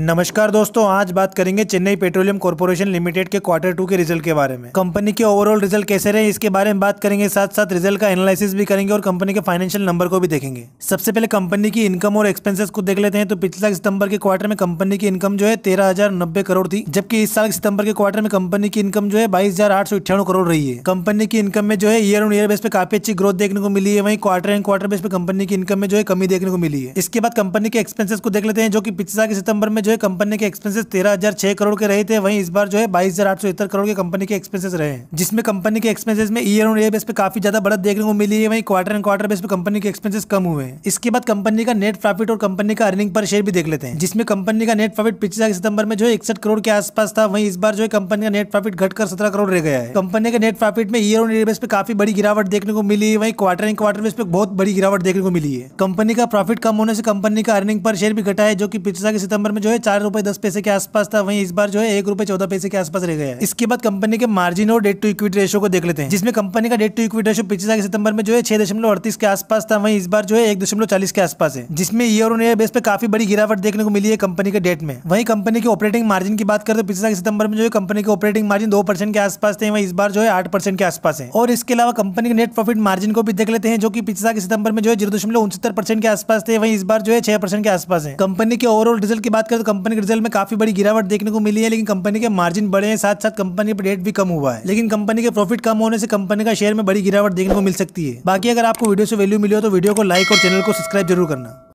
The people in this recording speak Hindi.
नमस्कार दोस्तों आज बात करेंगे चेन्नई पेट्रोलियम कॉर्पोरेशन लिमिटेड के क्वार्टर टू के रिजल्ट के बारे में कंपनी के ओवरऑल रिजल्ट कैसे रहे इसके बारे में बात करेंगे साथ साथ रिजल्ट का एनालिसिस भी करेंगे और कंपनी के फाइनेंशियल नंबर को भी देखेंगे सबसे पहले कंपनी की इनकम और एक्सपेंसेस को देख लेते हैं तो साल सितंबर के क्वार्टर में कंपनी की इनकम जो है तेरह करोड़ थी जबकि इस साल सितंबर के क्वार्टर में कंपनी की इनकम जो है बाईस करोड़ रही है कंपनी की इनकम में जो है ईयर ऑन ईयर बेस पे काफी अच्छी ग्रोथ देखने को मिली है वहीं क्वार्टर एंड क्वार्टर बेस पे कंपनी की इनकम में जो है कमी देखने को मिली है इसके बाद कंपनी के एक्सपेंसेस को देख लेते हैं जो की पिछला सितंबर में जो है कंपनी के एक्सपेंसेस तेरह हजार छह करोड़ के रहे थे वहीं इस बार जो है बाईस हजार आठ सौ इतर करोड़ के कंपनी के एक्सपेंसेस रहे हैं जिसमें कंपनी के एक्सपेंसेस में ईयर ऑन ईयर बेस पे काफी ज्यादा बढ़त देखने को मिली है वहीं क्वार्टर एंड क्वार्टर बेस पे कंपनी के एक्सपेंसेस कम हुए इसके बाद कंपनी का नेट प्रॉफिट और कंपनी का अर्निंग पर शेयर भी देख लेते हैं जिसमें कंपनी का नेट प्रॉफिट पिछले सितंबर में जो है इकसठ करोड़ के आसपास था वहीं इस बार जो है कंपनी का नेट प्रॉफिट घटकर सत्रह करोड़ रह गया है कंपनी के नेट प्रॉफिट में ईयर ऑन ईयर बेस पे काफी बड़ी गिरावट देखने को मिली है वहीं क्वार्टर एंड क्वार्टर बेस पे बहुत बड़ी गिरावट देखने को मिली है कंपनी का प्रॉफिट कम होने से कंपनी का अर्निंग पर शेयर भी घटा है जो कि पिछले सितंबर में जो है है चार रुपए दस पैसे के आसपास था वहीं इस बार जो है एक रुपए चौदह पैसे के आसपास रह गया है इसके बाद कंपनी के मार्जिन और डेट टू इक्विटी रेशो को देख लेते हैं जिसमें कंपनी का डेट टू इक्विटी रेशो पिछले साल सितंबर में जो है छह दशमलव अड़तीस के आसपास था वहीं इस बार जो है एक दशमलव चालीस के आसपास है जिसमें ईयर ऑन ईयर बेस पे काफी बड़ी गिरावट देखने को मिली है कंपनी के डेट में वहीं कंपनी के ऑपरेटिंग मार्जिन की बात करें तो पिछले साल सितंबर में जो है कंपनी के ऑपरेटिंग मार्जिन दो परसेंट के आसपास थे वहीं इस बार जो है आठ परसेंट के आसपास है और इसके अलावा कंपनी के नेट प्रॉफिट मार्जिन को भी देख लेते हैं जो कि पिछले साल सितंबर में जो है जीरो दशमलव उनसत्तर परसेंट के आसपास थे वहीं इस बार जो है छह परसेंट के आसपास है कंपनी के ओवरऑल रिजल्ट की बात करें तो कंपनी के रिजल्ट में काफी बड़ी गिरावट देखने को मिली है लेकिन कंपनी के मार्जिन बढ़े हैं साथ साथ कंपनी पर रेट भी कम हुआ है लेकिन कंपनी के प्रॉफिट कम होने से कंपनी का शेयर में बड़ी गिरावट देखने को मिल सकती है बाकी अगर आपको वीडियो से वैल्यू मिली हो तो वीडियो को लाइक और चैनल को सब्सक्राइब जरूर करना